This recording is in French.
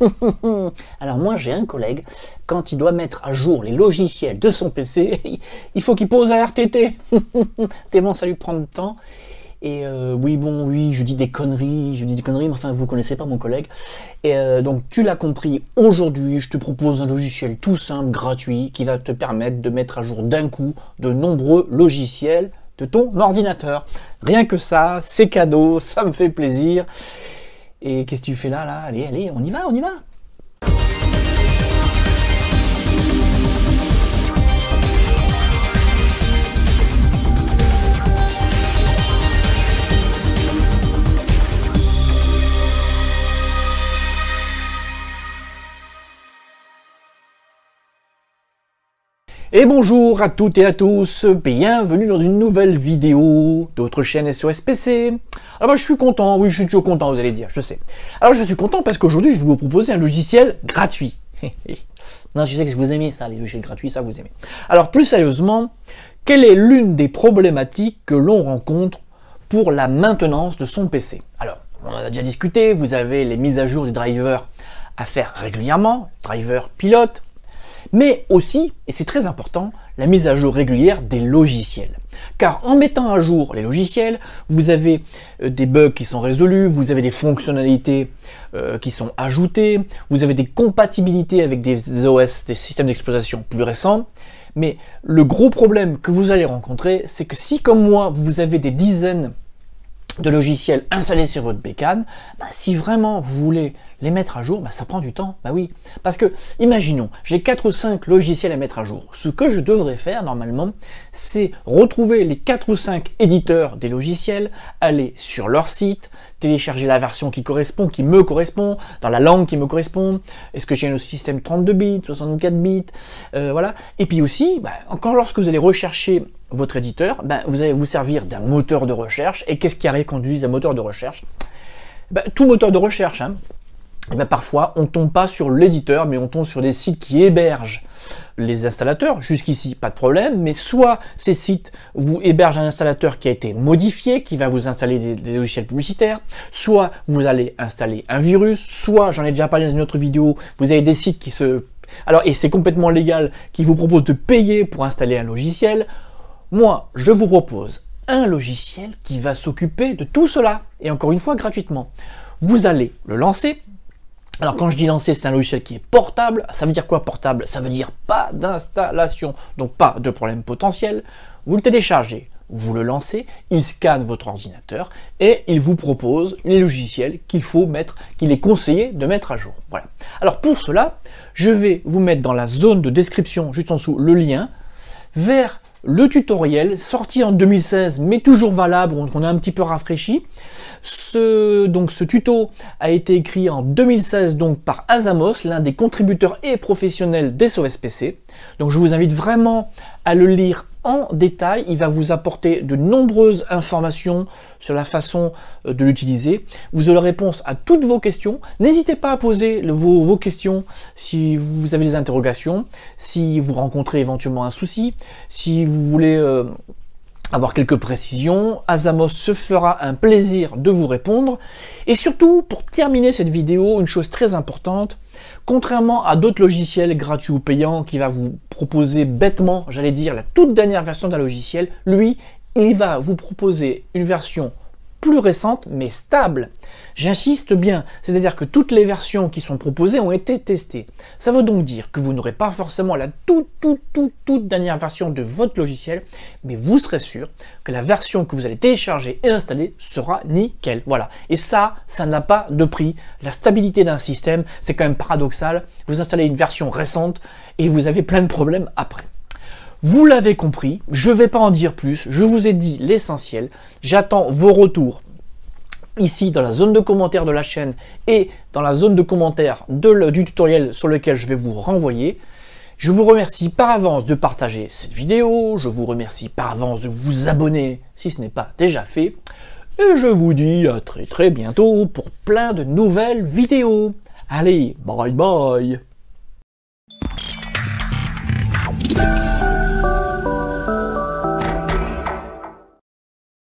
Alors moi j'ai un collègue, quand il doit mettre à jour les logiciels de son PC, il faut qu'il pose un RTT. Tellement ça lui prend du temps. Et euh, oui, bon, oui, je dis des conneries, je dis des conneries, mais enfin, vous connaissez pas mon collègue. Et euh, donc, tu l'as compris, aujourd'hui, je te propose un logiciel tout simple, gratuit, qui va te permettre de mettre à jour d'un coup de nombreux logiciels de ton ordinateur. Rien que ça, c'est cadeau, ça me fait plaisir. Et qu'est-ce que tu fais là, là Allez, allez, on y va, on y va Et bonjour à toutes et à tous, bienvenue dans une nouvelle vidéo d'autres chaînes SOS PC. Alors ah moi bah, je suis content, oui je suis toujours content vous allez dire, je sais. Alors je suis content parce qu'aujourd'hui je vais vous proposer un logiciel gratuit. non je sais que vous aimez ça, les logiciels gratuits, ça vous aimez. Alors plus sérieusement, quelle est l'une des problématiques que l'on rencontre pour la maintenance de son PC Alors on en a déjà discuté, vous avez les mises à jour du driver à faire régulièrement, driver pilote, mais aussi, et c'est très important, la mise à jour régulière des logiciels. Car en mettant à jour les logiciels, vous avez euh, des bugs qui sont résolus, vous avez des fonctionnalités euh, qui sont ajoutées, vous avez des compatibilités avec des OS, des systèmes d'exploitation plus récents. Mais le gros problème que vous allez rencontrer, c'est que si comme moi, vous avez des dizaines de logiciels installés sur votre bécane, ben, si vraiment vous voulez les mettre à jour, bah, ça prend du temps. Bah oui. Parce que, imaginons, j'ai 4 ou 5 logiciels à mettre à jour. Ce que je devrais faire normalement, c'est retrouver les 4 ou 5 éditeurs des logiciels, aller sur leur site, télécharger la version qui correspond, qui me correspond, dans la langue qui me correspond. Est-ce que j'ai un système 32 bits, 64 bits euh, Voilà. Et puis aussi, encore bah, lorsque vous allez rechercher votre éditeur, bah, vous allez vous servir d'un moteur de recherche. Et qu'est-ce qui on réconduit un moteur de recherche Tout moteur de recherche. Hein eh ben, parfois on ne tombe pas sur l'éditeur, mais on tombe sur des sites qui hébergent les installateurs. Jusqu'ici, pas de problème, mais soit ces sites vous hébergent un installateur qui a été modifié, qui va vous installer des, logiciels publicitaires, soit vous allez installer un virus, soit, j'en ai déjà parlé dans une autre vidéo, vous avez des sites qui se... Alors, et c'est complètement légal, qui vous propose de payer pour installer un logiciel. Moi, je vous propose un logiciel qui va s'occuper de tout cela, et encore une fois gratuitement. Vous allez le lancer, alors quand je dis lancer, c'est un logiciel qui est portable. Ça veut dire quoi portable Ça veut dire pas d'installation, donc pas de problème potentiel. Vous le téléchargez, vous le lancez, il scanne votre ordinateur et il vous propose les logiciels qu'il faut mettre, qu'il est conseillé de mettre à jour. Voilà. Alors pour cela, je vais vous mettre dans la zone de description juste en dessous le lien vers le tutoriel sorti en 2016 mais toujours valable, on a un petit peu rafraîchi. Ce, donc ce tuto a été écrit en 2016 donc par Azamos, l'un des contributeurs et professionnels des SOSPC. Donc je vous invite vraiment à le lire en détail. Il va vous apporter de nombreuses informations sur la façon euh, de l'utiliser. Vous aurez réponse à toutes vos questions. N'hésitez pas à poser vos, vos, questions si vous avez des interrogations, si vous rencontrez éventuellement un souci, si vous voulez... Euh, avoir quelques précisions. Azamos se fera un plaisir de vous répondre. Et surtout, pour terminer cette vidéo, une chose très importante, contrairement à d'autres logiciels gratuits ou payants qui va vous proposer bêtement, j'allais dire, la toute dernière version d'un logiciel, lui, il va vous proposer une version plus récente mais stable. J'insiste bien, c'est-à-dire que toutes les versions qui sont proposées ont été testées. Ça veut donc dire que vous n'aurez pas forcément la toute, toute, toute, toute dernière version de votre logiciel, mais vous serez sûr que la version que vous allez télécharger et installer sera nickel. Voilà. Et ça, ça n'a pas de prix. La stabilité d'un système, c'est quand même paradoxal. Vous installez une version récente et vous avez plein de problèmes après. Vous l'avez compris, je ne vais pas en dire plus, je vous ai dit l'essentiel. J'attends vos retours ici dans la zone de commentaires de la chaîne et dans la zone de commentaires du tutoriel sur lequel je vais vous renvoyer. Je vous remercie par avance de partager cette vidéo, je vous remercie par avance de vous abonner si ce n'est pas déjà fait, et je vous dis à très très bientôt pour plein de nouvelles vidéos. Allez, bye bye